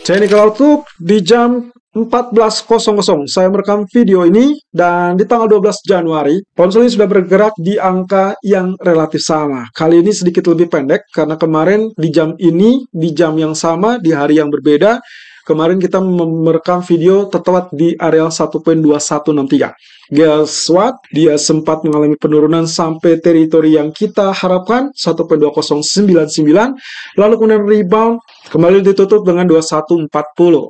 Technical Outlook di jam 14.00 saya merekam video ini dan di tanggal 12 Januari ponsel ini sudah bergerak di angka yang relatif sama kali ini sedikit lebih pendek karena kemarin di jam ini di jam yang sama di hari yang berbeda kemarin kita merekam video tetap di area 1.2163 Gaswat, dia sempat mengalami penurunan sampai teritori yang kita harapkan, 1.2099, lalu kemudian rebound, kembali ditutup dengan 21.40.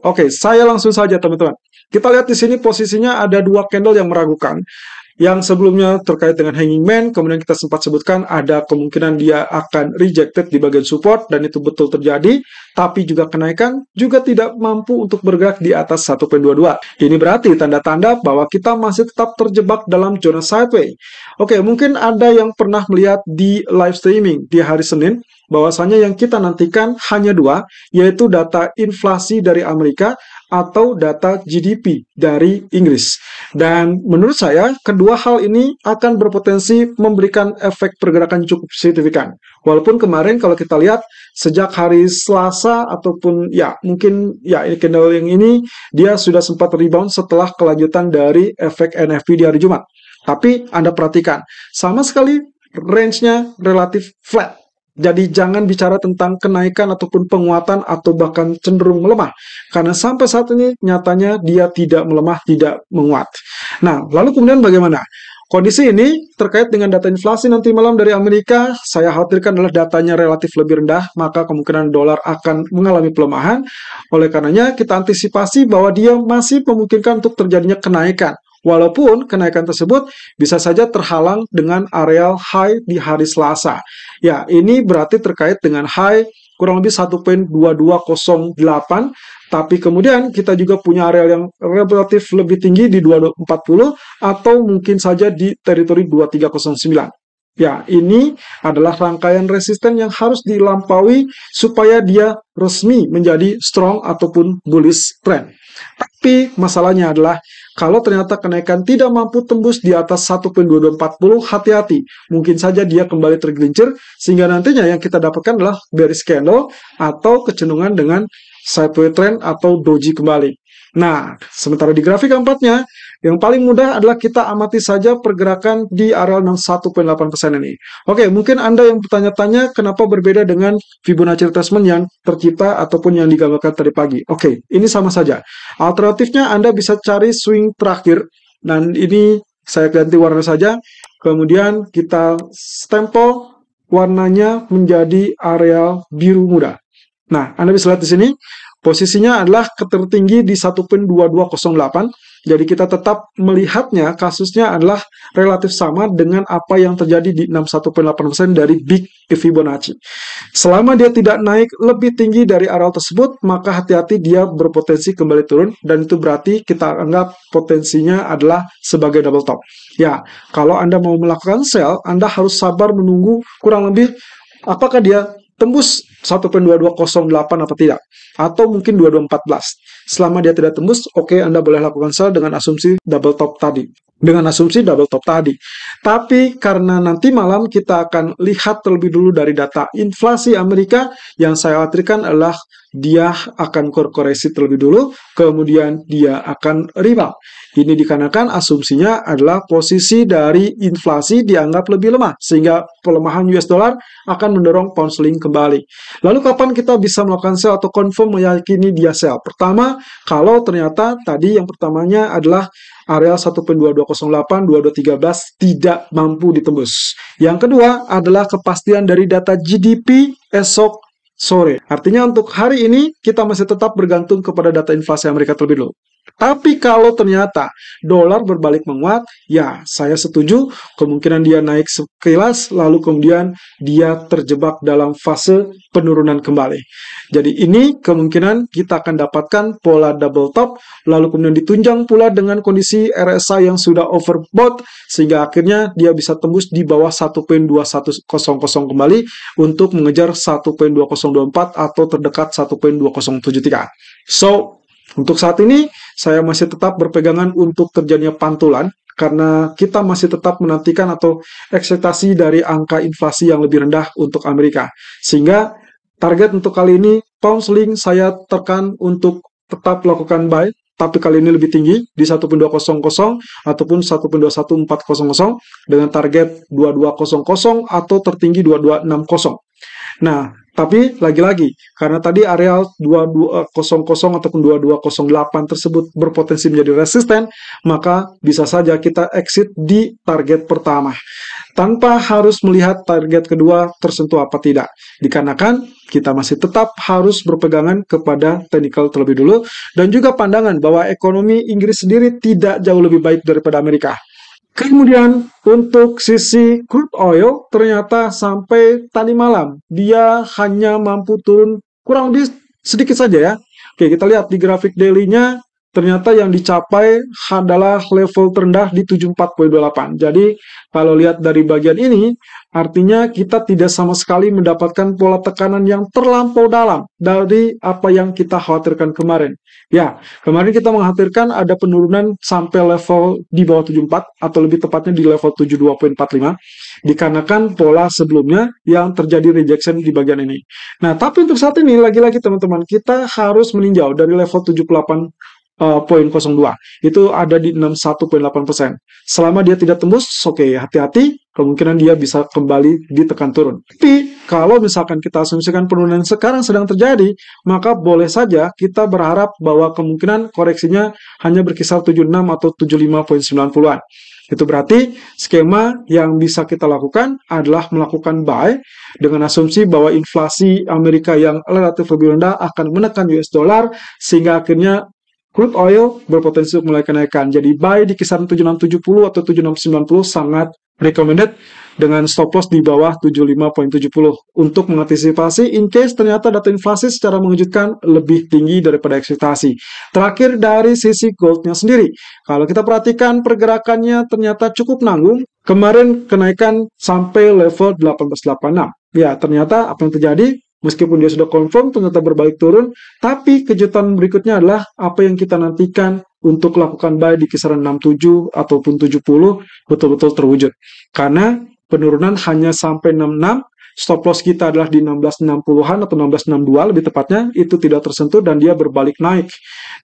Oke, saya langsung saja teman-teman. Kita lihat di sini posisinya ada dua candle yang meragukan. Yang sebelumnya terkait dengan Hanging Man, kemudian kita sempat sebutkan ada kemungkinan dia akan rejected di bagian support, dan itu betul terjadi, tapi juga kenaikan juga tidak mampu untuk bergerak di atas 1.22. Ini berarti tanda-tanda bahwa kita masih tetap terjebak dalam zona sideways. Oke, mungkin ada yang pernah melihat di live streaming di hari Senin, bahwasannya yang kita nantikan hanya dua, yaitu data inflasi dari Amerika atau data GDP dari Inggris. Dan menurut saya, kedua hal ini akan berpotensi memberikan efek pergerakan cukup signifikan. Walaupun kemarin kalau kita lihat, sejak hari Selasa ataupun ya mungkin ya ini candle yang ini, dia sudah sempat rebound setelah kelanjutan dari efek NFP di hari Jumat. Tapi Anda perhatikan, sama sekali range-nya relatif flat jadi jangan bicara tentang kenaikan ataupun penguatan atau bahkan cenderung melemah. Karena sampai saat ini nyatanya dia tidak melemah, tidak menguat. Nah, lalu kemudian bagaimana? Kondisi ini terkait dengan data inflasi nanti malam dari Amerika, saya khawatirkan adalah datanya relatif lebih rendah, maka kemungkinan dolar akan mengalami pelemahan. Oleh karenanya, kita antisipasi bahwa dia masih memungkinkan untuk terjadinya kenaikan. Walaupun kenaikan tersebut bisa saja terhalang dengan areal high di hari Selasa. Ya, ini berarti terkait dengan high kurang lebih 1.2208, tapi kemudian kita juga punya areal yang relatif lebih tinggi di puluh atau mungkin saja di teritori 2309. Ya, ini adalah rangkaian resisten yang harus dilampaui supaya dia resmi menjadi strong ataupun bullish trend. Tapi masalahnya adalah kalau ternyata kenaikan tidak mampu tembus di atas 1.240 hati-hati. Mungkin saja dia kembali tergelincir, sehingga nantinya yang kita dapatkan adalah bearish candle atau kecenderungan dengan sideways trend atau doji kembali. Nah, sementara di grafik keempatnya, yang paling mudah adalah kita amati saja pergerakan di area 61.8% ini. Oke, mungkin Anda yang bertanya-tanya kenapa berbeda dengan Fibonacci retracement yang tercipta ataupun yang digambarkan tadi pagi. Oke, ini sama saja. Alternatifnya Anda bisa cari swing terakhir dan ini saya ganti warna saja. Kemudian kita stempel warnanya menjadi areal biru muda. Nah, Anda bisa lihat di sini, posisinya adalah ketertinggi di 1.2208. Jadi kita tetap melihatnya kasusnya adalah relatif sama dengan apa yang terjadi di 61.8% dari Big Fibonacci. Selama dia tidak naik lebih tinggi dari areal tersebut, maka hati-hati dia berpotensi kembali turun dan itu berarti kita anggap potensinya adalah sebagai double top. Ya, kalau Anda mau melakukan sell, Anda harus sabar menunggu kurang lebih apakah dia tembus satu dua dua kosong delapan apa tidak atau mungkin dua dua empat belas selama dia tidak tembus oke okay, Anda boleh lakukan sell dengan asumsi double top tadi dengan asumsi double top tadi tapi karena nanti malam kita akan lihat terlebih dulu dari data inflasi Amerika yang saya khawatirkan adalah dia akan korporasi terlebih dulu, kemudian dia akan rebound. Ini dikarenakan asumsinya adalah posisi dari inflasi dianggap lebih lemah, sehingga pelemahan US dollar akan mendorong pound sterling kembali. Lalu kapan kita bisa melakukan sell atau confirm meyakini dia sell? Pertama, kalau ternyata tadi yang pertamanya adalah areal 1.2208, 2213 tidak mampu ditembus. Yang kedua adalah kepastian dari data GDP esok sore. Artinya untuk hari ini kita masih tetap bergantung kepada data inflasi Amerika terlebih dulu. Tapi kalau ternyata dolar berbalik menguat, ya saya setuju kemungkinan dia naik sekilas lalu kemudian dia terjebak dalam fase penurunan kembali. Jadi ini kemungkinan kita akan dapatkan pola double top lalu kemudian ditunjang pula dengan kondisi RSI yang sudah overbought sehingga akhirnya dia bisa tembus di bawah 1.2100 kembali untuk mengejar 1.2024 atau terdekat 1.2073. So, untuk saat ini, saya masih tetap berpegangan untuk terjadinya pantulan karena kita masih tetap menantikan atau ekspektasi dari angka inflasi yang lebih rendah untuk Amerika. Sehingga target untuk kali ini, pound sterling saya tekan untuk tetap lakukan buy, tapi kali ini lebih tinggi di 1.200 ataupun 1.21400 dengan target 2200 atau tertinggi 2260. Nah, tapi lagi-lagi karena tadi areal 2200 eh, ataupun 2208 tersebut berpotensi menjadi resisten, maka bisa saja kita exit di target pertama tanpa harus melihat target kedua tersentuh apa tidak. Dikarenakan kita masih tetap harus berpegangan kepada technical terlebih dulu dan juga pandangan bahwa ekonomi Inggris sendiri tidak jauh lebih baik daripada Amerika. Kemudian untuk sisi crude oil ternyata sampai tadi malam dia hanya mampu turun kurang lebih sedikit saja ya. Oke, kita lihat di grafik daily-nya ternyata yang dicapai adalah level terendah di 74.28. Jadi kalau lihat dari bagian ini, artinya kita tidak sama sekali mendapatkan pola tekanan yang terlampau dalam dari apa yang kita khawatirkan kemarin. Ya, kemarin kita mengkhawatirkan ada penurunan sampai level di bawah 74 atau lebih tepatnya di level 72.45 dikarenakan pola sebelumnya yang terjadi rejection di bagian ini. Nah, tapi untuk saat ini lagi-lagi teman-teman kita harus meninjau dari level 78 Eh, poin 0,02 itu ada di 61,8 Selama dia tidak tembus, oke okay, hati-hati, kemungkinan dia bisa kembali ditekan turun. Tapi kalau misalkan kita asumsikan penurunan sekarang sedang terjadi, maka boleh saja kita berharap bahwa kemungkinan koreksinya hanya berkisar 76 atau 75,90-an. Itu berarti skema yang bisa kita lakukan adalah melakukan buy dengan asumsi bahwa inflasi Amerika yang relatif lebih rendah akan menekan US dollar sehingga akhirnya Crude oil berpotensi untuk mulai kenaikan. Jadi buy di kisaran 7670 atau 7690 sangat recommended dengan stop loss di bawah 75.70 untuk mengantisipasi in case ternyata data inflasi secara mengejutkan lebih tinggi daripada ekspektasi. Terakhir dari sisi goldnya sendiri, kalau kita perhatikan pergerakannya ternyata cukup nanggung, kemarin kenaikan sampai level 1886. Ya, ternyata apa yang terjadi? Meskipun dia sudah confirm ternyata berbalik turun, tapi kejutan berikutnya adalah apa yang kita nantikan untuk lakukan buy di kisaran 67 ataupun 70 betul-betul terwujud. Karena penurunan hanya sampai 66 stop loss kita adalah di 1660-an atau 1662 lebih tepatnya itu tidak tersentuh dan dia berbalik naik.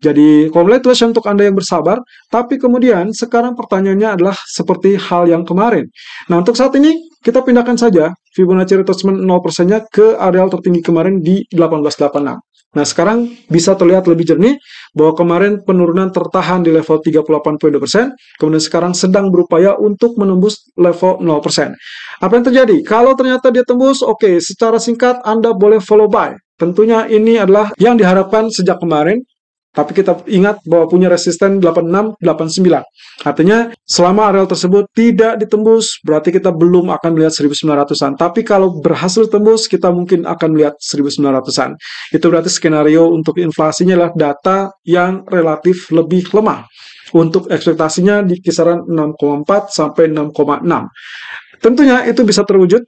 Jadi congratulations untuk Anda yang bersabar, tapi kemudian sekarang pertanyaannya adalah seperti hal yang kemarin. Nah, untuk saat ini kita pindahkan saja Fibonacci retracement 0%-nya ke areal tertinggi kemarin di 1886. Nah, sekarang bisa terlihat lebih jernih bahwa kemarin penurunan tertahan di level 38.2%, kemudian sekarang sedang berupaya untuk menembus level 0%. Apa yang terjadi? Kalau ternyata dia tembus, oke, okay, secara singkat Anda boleh follow buy. Tentunya ini adalah yang diharapkan sejak kemarin, tapi kita ingat bahwa punya resisten 86, 89. Artinya selama areal tersebut tidak ditembus, berarti kita belum akan melihat 1900-an. Tapi kalau berhasil tembus, kita mungkin akan melihat 1900-an. Itu berarti skenario untuk inflasinya adalah data yang relatif lebih lemah. Untuk ekspektasinya di kisaran 6,4 sampai 6,6. Tentunya itu bisa terwujud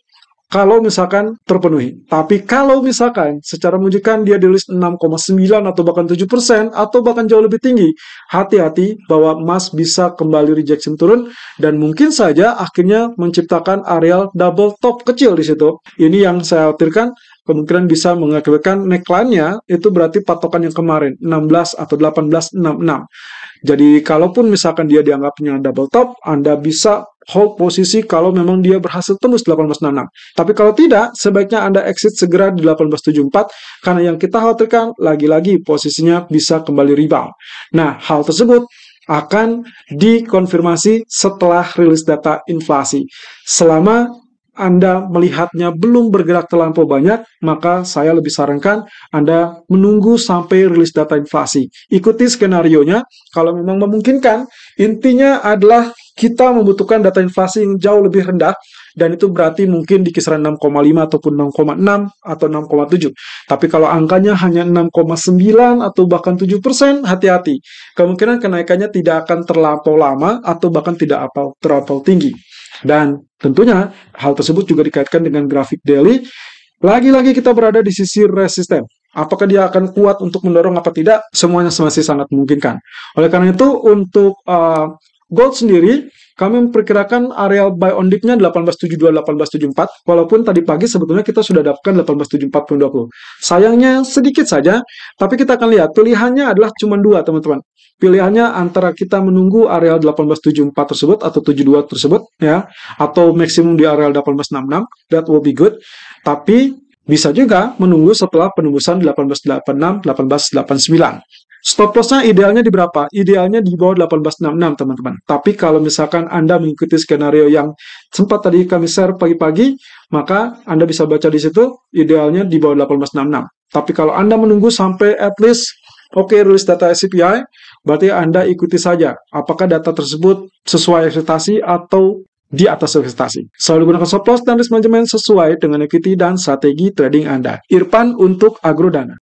kalau misalkan terpenuhi. Tapi kalau misalkan secara menunjukkan dia di list 6,9 atau bahkan 7 persen atau bahkan jauh lebih tinggi, hati-hati bahwa emas bisa kembali rejection turun dan mungkin saja akhirnya menciptakan areal double top kecil di situ. Ini yang saya khawatirkan kemungkinan bisa mengakibatkan neckline-nya itu berarti patokan yang kemarin 16 atau 1866. Jadi kalaupun misalkan dia dianggapnya double top, Anda bisa hold posisi kalau memang dia berhasil tembus 1866. Tapi kalau tidak, sebaiknya Anda exit segera di 1874 karena yang kita khawatirkan lagi-lagi posisinya bisa kembali rebound. Nah, hal tersebut akan dikonfirmasi setelah rilis data inflasi. Selama anda melihatnya belum bergerak terlampau banyak, maka saya lebih sarankan Anda menunggu sampai rilis data inflasi. Ikuti skenario-nya. kalau memang memungkinkan, intinya adalah kita membutuhkan data inflasi yang jauh lebih rendah, dan itu berarti mungkin di kisaran 6,5 ataupun 6,6 atau 6,7. Tapi kalau angkanya hanya 6,9 atau bahkan 7 persen, hati-hati. Kemungkinan kenaikannya tidak akan terlampau lama atau bahkan tidak terlampau tinggi. Dan tentunya hal tersebut juga dikaitkan dengan grafik daily. Lagi-lagi kita berada di sisi resisten. Apakah dia akan kuat untuk mendorong apa tidak? Semuanya masih sangat memungkinkan. Oleh karena itu untuk uh, gold sendiri kami memperkirakan areal buy on dipnya 1872 1874 walaupun tadi pagi sebetulnya kita sudah dapatkan 1874.20. Sayangnya sedikit saja, tapi kita akan lihat pilihannya adalah cuma dua, teman-teman. Pilihannya antara kita menunggu areal 1874 tersebut atau 72 tersebut ya atau maksimum di areal 1866, that will be good. Tapi bisa juga menunggu setelah penembusan 1886, 1889. Stop lossnya idealnya di berapa? Idealnya di bawah 1866 teman-teman. Tapi kalau misalkan Anda mengikuti skenario yang sempat tadi kami share pagi-pagi, maka Anda bisa baca di situ idealnya di bawah 1866. Tapi kalau Anda menunggu sampai at least Oke, okay, rilis data SCPI, berarti Anda ikuti saja apakah data tersebut sesuai ekspektasi atau di atas investasi. Selalu gunakan stop loss dan risk management sesuai dengan equity dan strategi trading Anda. Irfan untuk Agrodana.